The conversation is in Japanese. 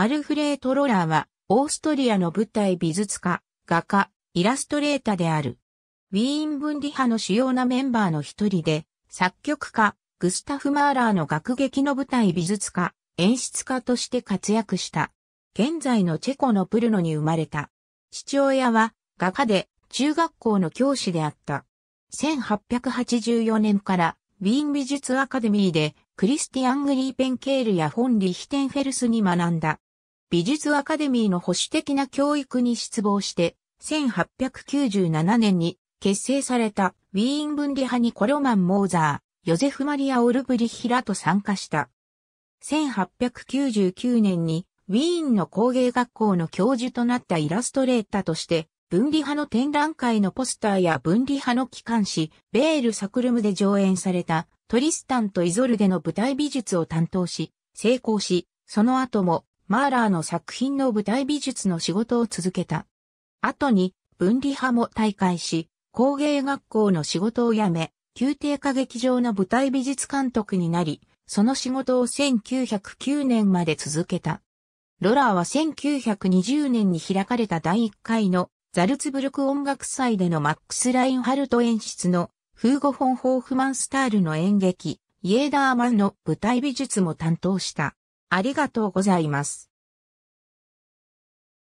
アルフレート・ロラーは、オーストリアの舞台美術家、画家、イラストレーターである。ウィーン分離派の主要なメンバーの一人で、作曲家、グスタフ・マーラーの学劇の舞台美術家、演出家として活躍した。現在のチェコのプルノに生まれた。父親は画家で中学校の教師であった。1884年からウィーン美術アカデミーでクリスティアン・グリーペンケールやフォン・リヒテンフェルスに学んだ。美術アカデミーの保守的な教育に失望して、1897年に結成されたウィーン分離派にコロマン・モーザー、ヨゼフ・マリア・オルブリヒラと参加した。1899年にウィーンの工芸学校の教授となったイラストレーターとして、分離派の展覧会のポスターや分離派の機関誌、ベール・サクルムで上演されたトリスタンとイゾルデの舞台美術を担当し、成功し、その後もマーラーの作品の舞台美術の仕事を続けた。後に、分離派も退会し、工芸学校の仕事を辞め、宮廷歌劇場の舞台美術監督になり、その仕事を1909年まで続けた。ロラーは1920年に開かれた第1回のザルツブルク音楽祭でのマックス・ラインハルト演出のフーゴ・フォン・ホーフマンスタールの演劇、イエーダーマンの舞台美術も担当した。ありがとうございます。